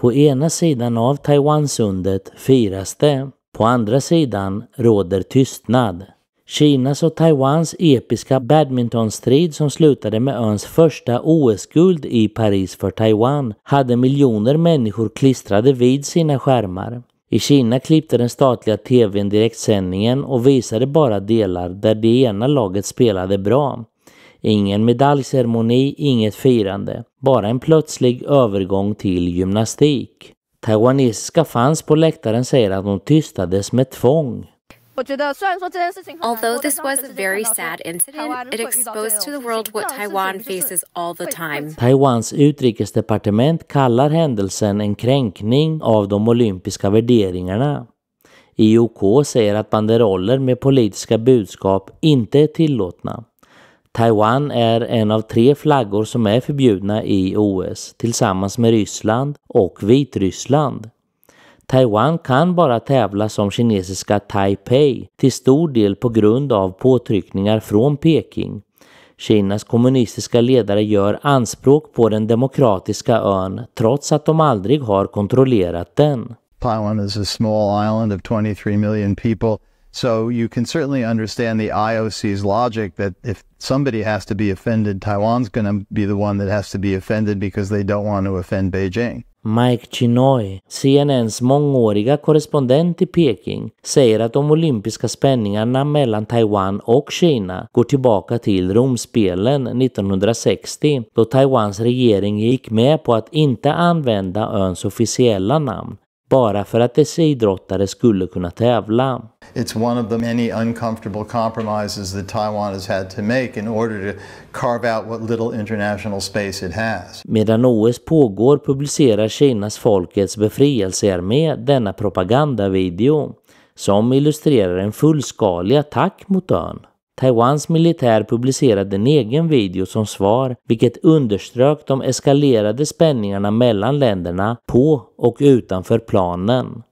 På ena sidan av Taiwansundet firas det. På andra sidan råder tystnad. Kinas och Taiwans episka badmintonstrid som slutade med öns första OS-guld i Paris för Taiwan hade miljoner människor klistrade vid sina skärmar. I Kina klippte den statliga tvn direktsändningen och visade bara delar där det ena laget spelade bra. Ingen medaljceremoni, inget firande. Bara en plötslig övergång till gymnastik. Taiwanesiska fans på läktaren säger att de tystades med tvång. Although this was a very sad incident, it exposed to the world what Taiwan faces all the time. Taiwans utrikesdepartement kallar händelsen en kränkning av de olympiska värderingarna. IOK säger att banderoller med politiska budskap inte är tillåtna. Taiwan är en av tre flaggor som är förbjudna i OS tillsammans med Ryssland och Vitryssland. Taiwan kan bara tävla som kinesiska Taipei till stor del på grund av påtryckningar från Peking. Kinas kommunistiska ledare gör anspråk på den demokratiska ön trots att de aldrig har kontrollerat den. Taiwan är en liten ö of 23 miljoner people. So you can certainly understand the IOC's logic that if somebody has to be offended, Taiwan's going to be the one that has to be offended because they don't want to offend Beijing. Mike Chinoy, CNNs mångåriga korrespondent i Peking, säger att de olympiska spänningarna mellan Taiwan och Kina går tillbaka till Romspelen 1960 då Taiwans regering gick med på att inte använda öns officiella namn bara för att dessa idrottare skulle kunna tävla. It's one of the many uncomfortable compromises that Taiwan has had to make in order to carve out what little international space it has. Medan OS pågår publicerar Kinas folkets befrielsearmé denna propagandavideo som illustrerar en fullskalig attack mot ön. Taiwans militär publicerade en egen video som svar, vilket underströk de eskalerade spänningarna mellan länderna på och utanför planen.